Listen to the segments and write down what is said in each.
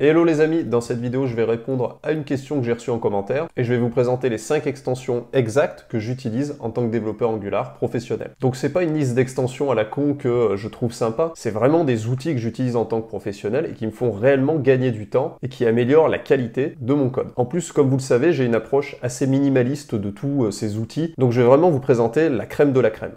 Hello les amis, dans cette vidéo je vais répondre à une question que j'ai reçue en commentaire et je vais vous présenter les 5 extensions exactes que j'utilise en tant que développeur Angular professionnel. Donc c'est pas une liste d'extensions à la con que euh, je trouve sympa, c'est vraiment des outils que j'utilise en tant que professionnel et qui me font réellement gagner du temps et qui améliorent la qualité de mon code. En plus, comme vous le savez, j'ai une approche assez minimaliste de tous euh, ces outils, donc je vais vraiment vous présenter la crème de la crème.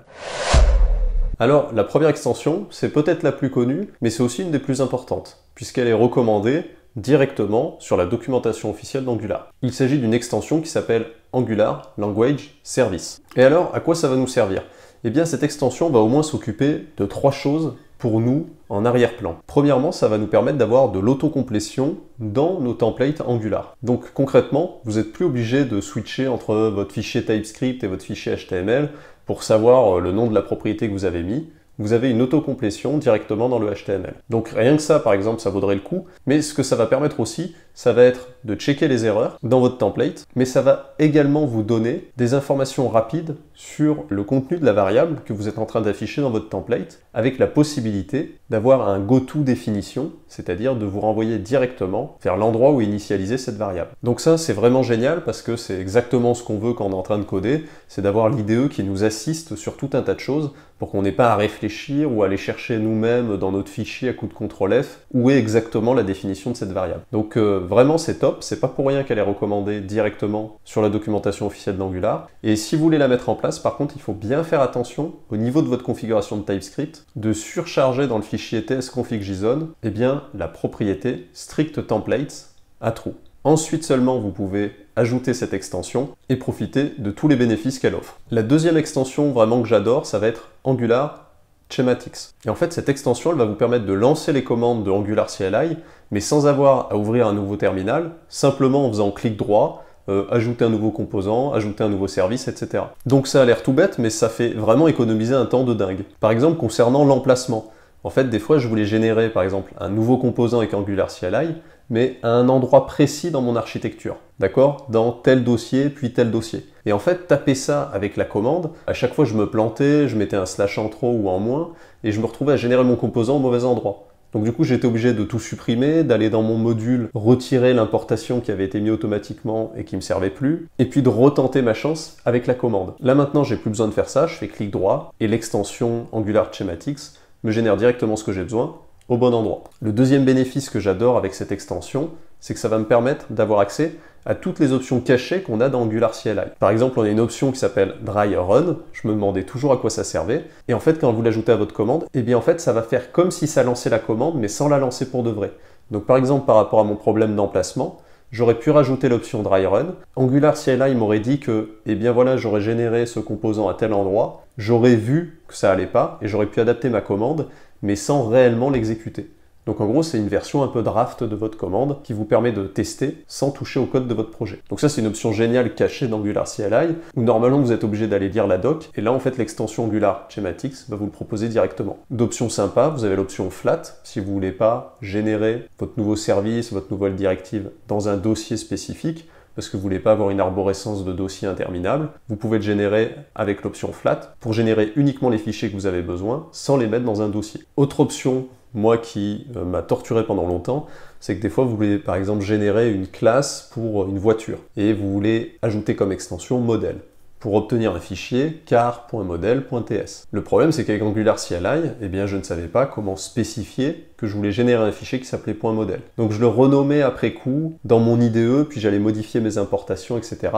Alors, la première extension, c'est peut-être la plus connue, mais c'est aussi une des plus importantes, puisqu'elle est recommandée directement sur la documentation officielle d'Angular. Il s'agit d'une extension qui s'appelle Angular Language Service. Et alors, à quoi ça va nous servir Eh bien, cette extension va au moins s'occuper de trois choses pour nous en arrière-plan. Premièrement, ça va nous permettre d'avoir de l'autocomplétion dans nos templates Angular. Donc concrètement, vous n'êtes plus obligé de switcher entre votre fichier TypeScript et votre fichier HTML pour savoir euh, le nom de la propriété que vous avez mis, vous avez une autocomplétion directement dans le HTML. Donc rien que ça, par exemple, ça vaudrait le coup, mais ce que ça va permettre aussi, ça va être de checker les erreurs dans votre template, mais ça va également vous donner des informations rapides sur le contenu de la variable que vous êtes en train d'afficher dans votre template, avec la possibilité d'avoir un go-to définition, c'est-à-dire de vous renvoyer directement vers l'endroit où initialiser cette variable. Donc ça, c'est vraiment génial parce que c'est exactement ce qu'on veut quand on est en train de coder, c'est d'avoir l'IDE qui nous assiste sur tout un tas de choses pour qu'on n'ait pas à réfléchir ou aller chercher nous-mêmes dans notre fichier à coup de CTRL F où est exactement la définition de cette variable. Donc euh, vraiment, c'est top. C'est pas pour rien qu'elle est recommandée directement sur la documentation officielle d'Angular. Et si vous voulez la mettre en place, par contre, il faut bien faire attention au niveau de votre configuration de TypeScript de surcharger dans le fichier tsconfig.json eh bien, la propriété strict templates à true. Ensuite seulement, vous pouvez ajouter cette extension et profiter de tous les bénéfices qu'elle offre. La deuxième extension vraiment que j'adore, ça va être Angular Schematics. Et en fait, cette extension, elle va vous permettre de lancer les commandes de Angular CLI mais sans avoir à ouvrir un nouveau terminal, simplement en faisant clic droit, euh, ajouter un nouveau composant, ajouter un nouveau service, etc. Donc ça a l'air tout bête, mais ça fait vraiment économiser un temps de dingue. Par exemple, concernant l'emplacement. En fait, des fois, je voulais générer, par exemple, un nouveau composant avec Angular CLI, mais à un endroit précis dans mon architecture. D'accord Dans tel dossier, puis tel dossier. Et en fait, taper ça avec la commande, à chaque fois, je me plantais, je mettais un slash en trop ou en moins, et je me retrouvais à générer mon composant au mauvais endroit. Donc du coup, j'étais obligé de tout supprimer, d'aller dans mon module, retirer l'importation qui avait été mise automatiquement et qui me servait plus, et puis de retenter ma chance avec la commande. Là maintenant, j'ai plus besoin de faire ça, je fais clic droit et l'extension Angular Schematics me génère directement ce que j'ai besoin au bon endroit. Le deuxième bénéfice que j'adore avec cette extension, c'est que ça va me permettre d'avoir accès à toutes les options cachées qu'on a dans Angular CLI. Par exemple, on a une option qui s'appelle Dry Run, je me demandais toujours à quoi ça servait, et en fait quand vous l'ajoutez à votre commande, eh bien en fait ça va faire comme si ça lançait la commande mais sans la lancer pour de vrai. Donc par exemple par rapport à mon problème d'emplacement, j'aurais pu rajouter l'option Dry Run. Angular CLI m'aurait dit que, eh bien voilà, j'aurais généré ce composant à tel endroit, j'aurais vu que ça allait pas, et j'aurais pu adapter ma commande, mais sans réellement l'exécuter. Donc en gros, c'est une version un peu draft de votre commande qui vous permet de tester sans toucher au code de votre projet. Donc ça, c'est une option géniale cachée d'Angular CLI, où normalement vous êtes obligé d'aller lire la doc, et là en fait l'extension Angular Schematics va vous le proposer directement. D'options sympa. vous avez l'option flat, si vous voulez pas générer votre nouveau service, votre nouvelle directive dans un dossier spécifique, parce que vous voulez pas avoir une arborescence de dossiers interminables, vous pouvez le générer avec l'option flat pour générer uniquement les fichiers que vous avez besoin sans les mettre dans un dossier. Autre option moi qui euh, m'a torturé pendant longtemps, c'est que des fois vous voulez par exemple générer une classe pour euh, une voiture et vous voulez ajouter comme extension modèle pour obtenir un fichier car.model.ts. Le problème c'est qu'avec Angular CLI, eh bien je ne savais pas comment spécifier que je voulais générer un fichier qui s'appelait .model. Donc je le renommais après coup dans mon IDE, puis j'allais modifier mes importations, etc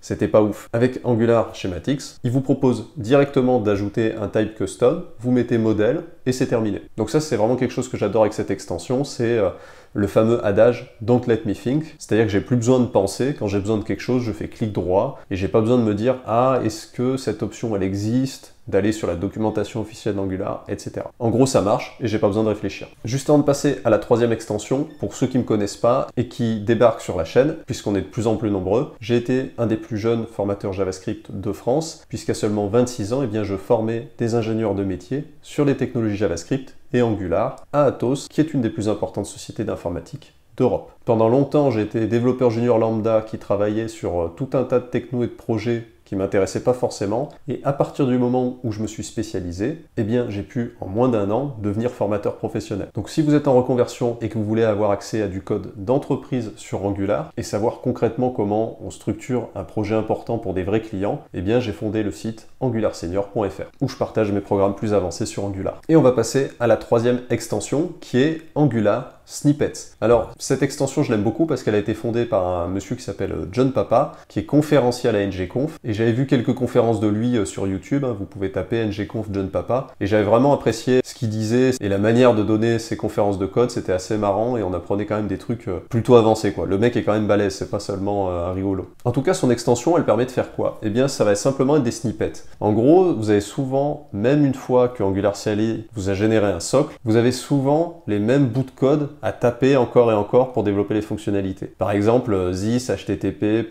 c'était pas ouf. Avec Angular Schematics, il vous propose directement d'ajouter un type custom, vous mettez modèle et c'est terminé. Donc ça c'est vraiment quelque chose que j'adore avec cette extension, c'est euh, le fameux adage don't let me think, c'est-à-dire que j'ai plus besoin de penser, quand j'ai besoin de quelque chose, je fais clic droit et j'ai pas besoin de me dire ah est-ce que cette option elle existe d'aller sur la documentation officielle d'Angular, etc. En gros, ça marche et j'ai pas besoin de réfléchir. Juste avant de passer à la troisième extension, pour ceux qui me connaissent pas et qui débarquent sur la chaîne, puisqu'on est de plus en plus nombreux, j'ai été un des plus jeunes formateurs JavaScript de France, puisqu'à seulement 26 ans, et eh bien, je formais des ingénieurs de métier sur les technologies JavaScript et Angular à Atos, qui est une des plus importantes sociétés d'informatique d'Europe. Pendant longtemps, j'ai été développeur junior lambda qui travaillait sur euh, tout un tas de technos et de projets m'intéressait pas forcément. Et à partir du moment où je me suis spécialisé, et eh bien j'ai pu en moins d'un an devenir formateur professionnel. Donc si vous êtes en reconversion et que vous voulez avoir accès à du code d'entreprise sur Angular et savoir concrètement comment on structure un projet important pour des vrais clients, eh bien j'ai fondé le site angularsenior.fr où je partage mes programmes plus avancés sur Angular. Et on va passer à la troisième extension qui est Angular Snippets. Alors, cette extension, je l'aime beaucoup parce qu'elle a été fondée par un monsieur qui s'appelle John Papa, qui est conférencier à la conf et j'avais vu quelques conférences de lui euh, sur YouTube, hein. vous pouvez taper ngconf John Papa, et j'avais vraiment apprécié ce qu'il disait et la manière de donner ses conférences de code, c'était assez marrant et on apprenait quand même des trucs euh, plutôt avancés quoi. Le mec est quand même balèze, c'est pas seulement euh, un rigolo. En tout cas, son extension, elle permet de faire quoi Eh bien, ça va simplement être des snippets. En gros, vous avez souvent, même une fois que Angular CLI vous a généré un socle, vous avez souvent les mêmes bouts de code à taper encore et encore pour développer les fonctionnalités. Par exemple, this, http,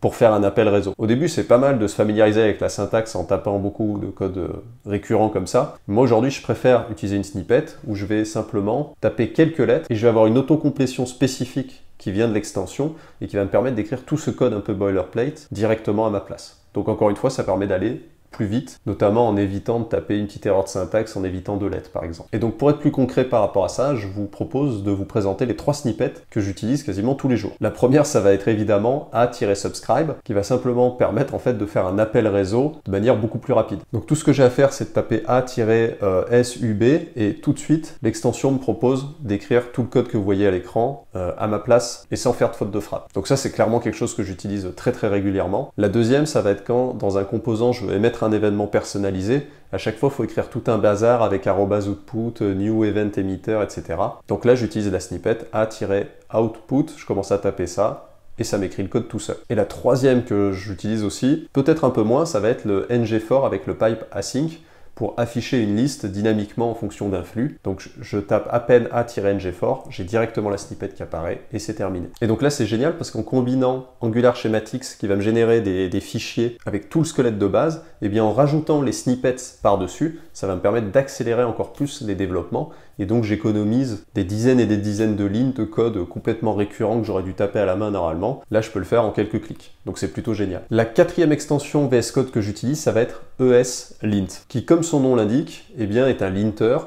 pour faire un appel au début, c'est pas mal de se familiariser avec la syntaxe en tapant beaucoup de codes euh, récurrents comme ça. Moi, aujourd'hui, je préfère utiliser une snippet où je vais simplement taper quelques lettres et je vais avoir une autocomplétion spécifique qui vient de l'extension et qui va me permettre d'écrire tout ce code un peu boilerplate directement à ma place. Donc encore une fois, ça permet d'aller plus vite, notamment en évitant de taper une petite erreur de syntaxe, en évitant deux lettres par exemple. Et donc pour être plus concret par rapport à ça, je vous propose de vous présenter les trois snippets que j'utilise quasiment tous les jours. La première, ça va être évidemment a-subscribe, qui va simplement permettre en fait de faire un appel réseau de manière beaucoup plus rapide. Donc tout ce que j'ai à faire, c'est de taper a-sub et tout de suite, l'extension me propose d'écrire tout le code que vous voyez à l'écran euh, à ma place et sans faire de faute de frappe. Donc ça, c'est clairement quelque chose que j'utilise très très régulièrement. La deuxième, ça va être quand dans un composant, je vais émettre un événement personnalisé, à chaque fois, il faut écrire tout un bazar avec output, euh, new event emitter, etc. Donc là, j'utilise la snippet a-output, je commence à taper ça, et ça m'écrit le code tout seul. Et la troisième que j'utilise aussi, peut-être un peu moins, ça va être le ng4 avec le pipe async pour afficher une liste dynamiquement en fonction d'un flux. Donc je, tape à peine a ng fort j'ai directement la snippet qui apparaît et c'est terminé. Et donc là c'est génial parce qu'en combinant Angular Schematics qui va me générer des, des, fichiers avec tout le squelette de base, et eh bien en rajoutant les snippets par-dessus, ça va me permettre d'accélérer encore plus les développements et donc j'économise des dizaines et des dizaines de lignes de code complètement récurrents que j'aurais dû taper à la main normalement. Là, je peux le faire en quelques clics. Donc c'est plutôt génial. La quatrième extension VS Code que j'utilise, ça va être ESLint, qui comme son nom l'indique, eh bien est un linter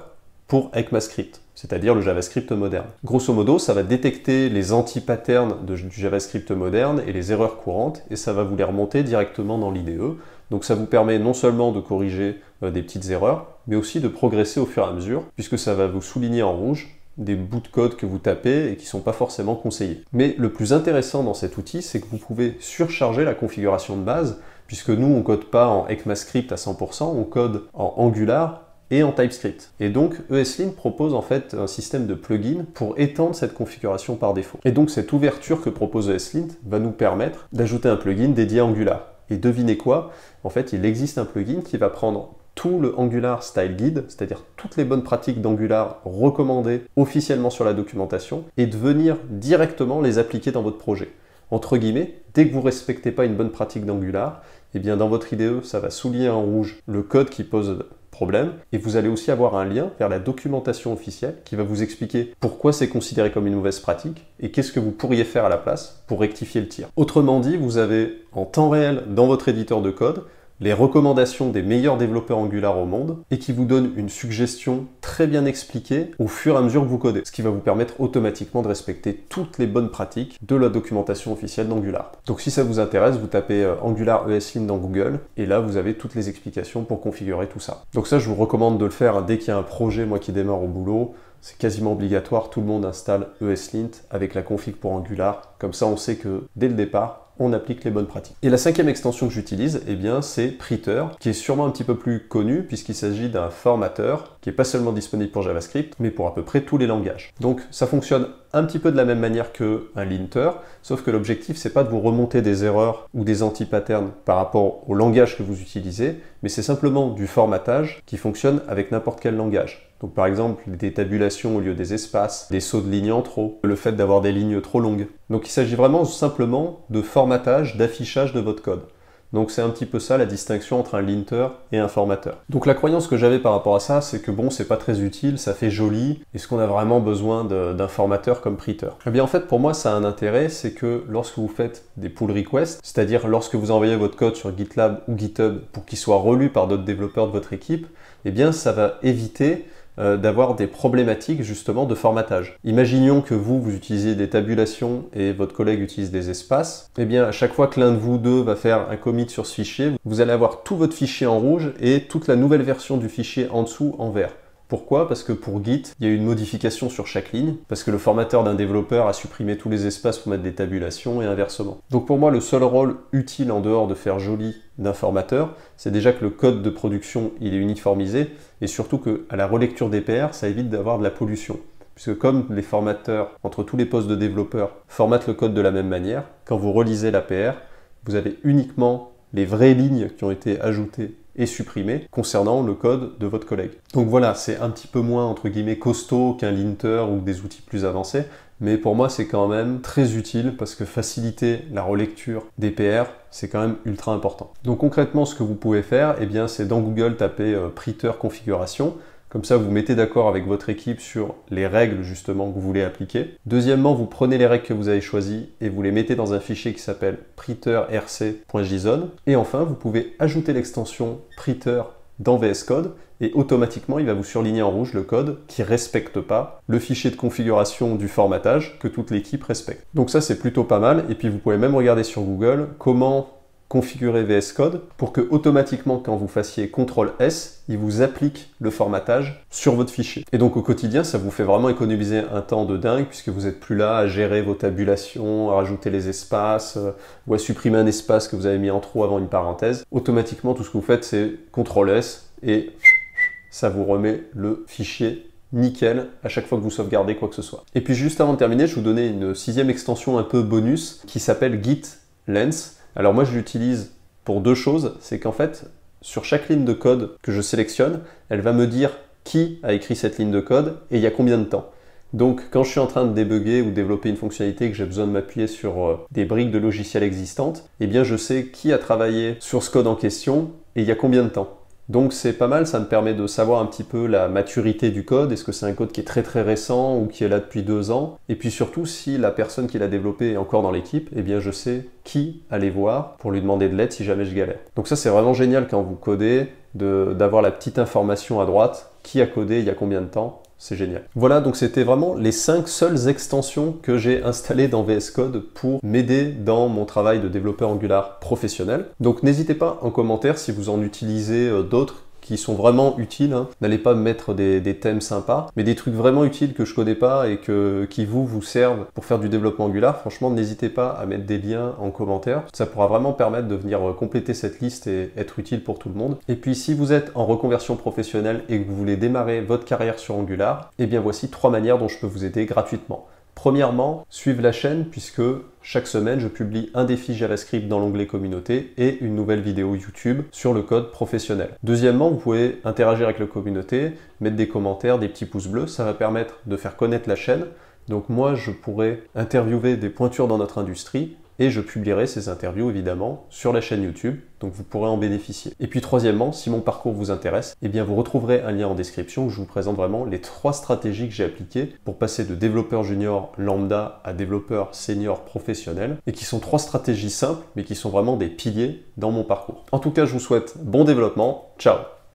pour ECMAScript c'est-à-dire le JavaScript moderne. Grosso modo, ça va détecter les anti-patterns du JavaScript moderne et les erreurs courantes, et ça va vous les remonter directement dans l'IDE, donc ça vous permet non seulement de corriger euh, des petites erreurs, mais aussi de progresser au fur et à mesure, puisque ça va vous souligner en rouge des bouts de code que vous tapez et qui ne sont pas forcément conseillés. Mais le plus intéressant dans cet outil, c'est que vous pouvez surcharger la configuration de base, puisque nous, on code pas en ECMAScript à 100%, on code en Angular et en TypeScript. Et donc ESLint propose en fait un système de plugin pour étendre cette configuration par défaut. Et donc cette ouverture que propose ESLint va nous permettre d'ajouter un plugin dédié à Angular et devinez quoi En fait, il existe un plugin qui va prendre tout le Angular Style Guide, c'est-à-dire toutes les bonnes pratiques d'Angular recommandées officiellement sur la documentation, et de venir directement les appliquer dans votre projet. Entre guillemets, dès que vous ne respectez pas une bonne pratique d'Angular, eh bien dans votre IDE, ça va souligner en rouge le code qui pose problème. Et vous allez aussi avoir un lien vers la documentation officielle qui va vous expliquer pourquoi c'est considéré comme une mauvaise pratique et qu'est-ce que vous pourriez faire à la place pour rectifier le tir. Autrement dit, vous avez en temps réel dans votre éditeur de code les recommandations des meilleurs développeurs Angular au monde et qui vous donne une suggestion très bien expliquée au fur et à mesure que vous codez, ce qui va vous permettre automatiquement de respecter toutes les bonnes pratiques de la documentation officielle d'Angular. Donc si ça vous intéresse, vous tapez euh, Angular ESLint dans Google et là vous avez toutes les explications pour configurer tout ça. Donc ça je vous recommande de le faire dès qu'il y a un projet moi qui démarre au boulot, c'est quasiment obligatoire, tout le monde installe ESLint avec la config pour Angular, comme ça on sait que dès le départ on applique les bonnes pratiques. Et la cinquième extension que j'utilise, eh bien, c'est Preter qui est sûrement un petit peu plus connu puisqu'il s'agit d'un formateur qui n'est pas seulement disponible pour JavaScript, mais pour à peu près tous les langages. Donc ça fonctionne un petit peu de la même manière que un linter, sauf que l'objectif c'est pas de vous remonter des erreurs ou des anti-patterns par rapport au langage que vous utilisez, mais c'est simplement du formatage qui fonctionne avec n'importe quel langage. Donc par exemple des tabulations au lieu des espaces, des sauts de lignes en trop, le fait d'avoir des lignes trop longues. Donc il s'agit vraiment simplement de formatage, d'affichage de votre code. Donc c'est un petit peu ça la distinction entre un linter et un formateur. Donc la croyance que j'avais par rapport à ça, c'est que bon, c'est pas très utile, ça fait joli, est-ce qu'on a vraiment besoin d'un formateur comme Preeter Eh bien en fait pour moi ça a un intérêt, c'est que lorsque vous faites des pull requests, c'est-à-dire lorsque vous envoyez votre code sur GitLab ou GitHub pour qu'il soit relu par d'autres développeurs de votre équipe, eh bien ça va éviter euh, d'avoir des problématiques justement de formatage. Imaginons que vous, vous utilisez des tabulations et votre collègue utilise des espaces. Eh bien, à chaque fois que l'un de vous deux va faire un commit sur ce fichier, vous allez avoir tout votre fichier en rouge et toute la nouvelle version du fichier en dessous en vert. Pourquoi Parce que pour Git, il y a une modification sur chaque ligne, parce que le formateur d'un développeur a supprimé tous les espaces pour mettre des tabulations et inversement. Donc pour moi, le seul rôle utile en dehors de faire joli d'un formateur, c'est déjà que le code de production il est uniformisé et surtout qu'à la relecture des PR, ça évite d'avoir de la pollution. Puisque comme les formateurs entre tous les postes de développeurs formatent le code de la même manière, quand vous relisez la PR, vous avez uniquement les vraies lignes qui ont été ajoutées et supprimé concernant le code de votre collègue. Donc voilà, c'est un petit peu moins entre guillemets costaud qu'un linter ou des outils plus avancés, mais pour moi c'est quand même très utile parce que faciliter la relecture des PR, c'est quand même ultra important. Donc concrètement, ce que vous pouvez faire, et eh bien c'est dans Google taper euh, pritter configuration comme ça, vous mettez d'accord avec votre équipe sur les règles justement que vous voulez appliquer. Deuxièmement, vous prenez les règles que vous avez choisies et vous les mettez dans un fichier qui s'appelle preterrc.json. Et enfin, vous pouvez ajouter l'extension preter dans VS Code et automatiquement il va vous surligner en rouge le code qui ne respecte pas le fichier de configuration du formatage que toute l'équipe respecte. Donc ça c'est plutôt pas mal et puis vous pouvez même regarder sur Google comment configurer VS Code pour que automatiquement quand vous fassiez CTRL S, il vous applique le formatage sur votre fichier. Et donc au quotidien, ça vous fait vraiment économiser un temps de dingue puisque vous n'êtes plus là à gérer vos tabulations, à rajouter les espaces euh, ou à supprimer un espace que vous avez mis en trop avant une parenthèse. Automatiquement, tout ce que vous faites, c'est CTRL S et ça vous remet le fichier nickel à chaque fois que vous sauvegardez quoi que ce soit. Et puis juste avant de terminer, je vous donner une sixième extension un peu bonus qui s'appelle Git Lens. Alors moi, je l'utilise pour deux choses. C'est qu'en fait, sur chaque ligne de code que je sélectionne, elle va me dire qui a écrit cette ligne de code et il y a combien de temps. Donc quand je suis en train de débugger ou développer une fonctionnalité que j'ai besoin de m'appuyer sur euh, des briques de logiciels existantes, eh bien je sais qui a travaillé sur ce code en question et il y a combien de temps. Donc c'est pas mal, ça me permet de savoir un petit peu la maturité du code, est-ce que c'est un code qui est très très récent ou qui est là depuis deux ans, et puis surtout si la personne qui l'a développé est encore dans l'équipe, eh bien je sais qui aller voir pour lui demander de l'aide si jamais je galère. Donc ça c'est vraiment génial quand vous codez, d'avoir la petite information à droite, qui a codé il y a combien de temps, c'est génial. Voilà, donc c'était vraiment les 5 seules extensions que j'ai installées dans VS Code pour m'aider dans mon travail de développeur Angular professionnel. Donc n'hésitez pas en commentaire si vous en utilisez euh, d'autres qui sont vraiment utiles. Hein. N'allez pas me mettre des, thèmes sympas, mais des trucs vraiment utiles que je connais pas et que, qui vous, vous servent pour faire du développement Angular. Franchement, n'hésitez pas à mettre des liens en commentaire. Ça pourra vraiment permettre de venir euh, compléter cette liste et être utile pour tout le monde. Et puis, si vous êtes en reconversion professionnelle et que vous voulez démarrer votre carrière sur Angular, eh bien voici trois manières dont je peux vous aider gratuitement. Premièrement, suivez la chaîne puisque chaque semaine je publie un défi JavaScript dans l'onglet communauté et une nouvelle vidéo YouTube sur le code professionnel. Deuxièmement, vous pouvez interagir avec la communauté, mettre des commentaires, des petits pouces bleus, ça va permettre de faire connaître la chaîne. Donc moi je pourrais interviewer des pointures dans notre industrie et je publierai ces interviews évidemment sur la chaîne YouTube, donc vous pourrez en bénéficier. Et puis troisièmement, si mon parcours vous intéresse, eh bien vous retrouverez un lien en description où je vous présente vraiment les trois stratégies que j'ai appliquées pour passer de développeur junior lambda à développeur senior professionnel, et qui sont trois stratégies simples, mais qui sont vraiment des piliers dans mon parcours. En tout cas, je vous souhaite bon développement, ciao